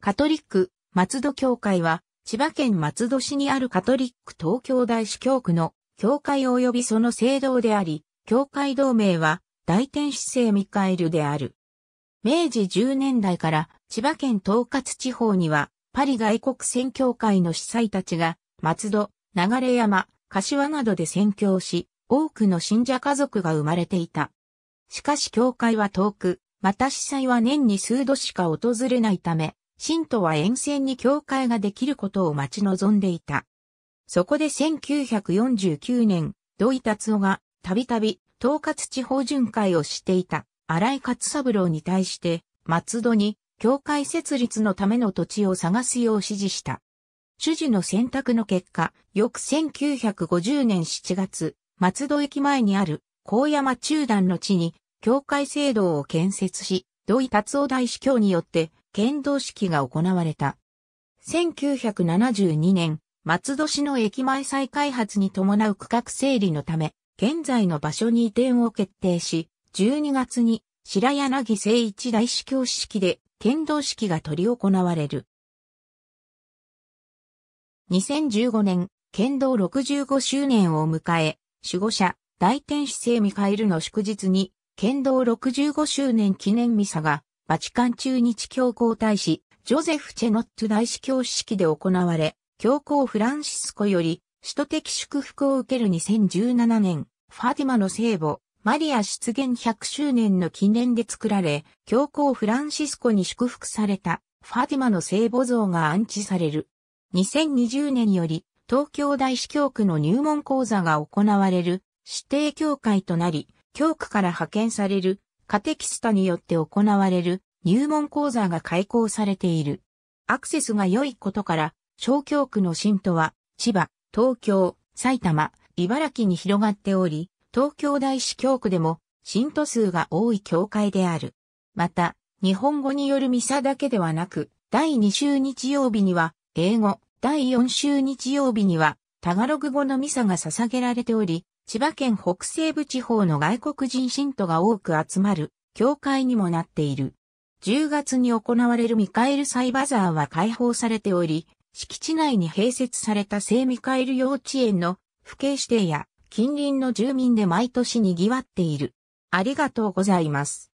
カトリック、松戸教会は、千葉県松戸市にあるカトリック東京大司教区の教会及びその聖堂であり、教会同盟は大天使聖ミカエルである。明治10年代から千葉県東葛地方には、パリ外国宣教会の司祭たちが、松戸、流山、柏などで宣教し、多くの信者家族が生まれていた。しかし教会は遠く、また司祭は年に数度しか訪れないため、信徒は沿線に教会ができることを待ち望んでいた。そこで1949年、土井達夫がたびたび統括地方巡回をしていた荒井勝三郎に対して松戸に教会設立のための土地を探すよう指示した。主事の選択の結果、翌1950年7月、松戸駅前にある高山中段の地に教会制度を建設し、土井達夫大司教によって剣道式が行われた。1972年、松戸市の駅前再開発に伴う区画整理のため、現在の場所に移転を決定し、12月に白柳聖一大司教式で剣道式が執り行われる。2015年、剣道65周年を迎え、守護者、大天使聖ミカエルの祝日に、剣道65周年記念ミサがバチカン中日教皇大使、ジョゼフ・チェノット大司教式で行われ、教皇フランシスコより、首都的祝福を受ける2017年、ファティマの聖母、マリア出現100周年の記念で作られ、教皇フランシスコに祝福された、ファティマの聖母像が安置される。2020年より、東京大司教区の入門講座が行われる、指定教会となり、教区から派遣されるカテキスタによって行われる入門講座が開講されている。アクセスが良いことから、小京区の信徒は、千葉、東京、埼玉、茨城に広がっており、東京大市教区でも、信徒数が多い教会である。また、日本語によるミサだけではなく、第2週日曜日には、英語、第4週日曜日には、タガログ語のミサが捧げられており、千葉県北西部地方の外国人信徒が多く集まる教会にもなっている。10月に行われるミカエルサイバザーは開放されており、敷地内に併設された聖ミカエル幼稚園の府警指定や近隣の住民で毎年賑わっている。ありがとうございます。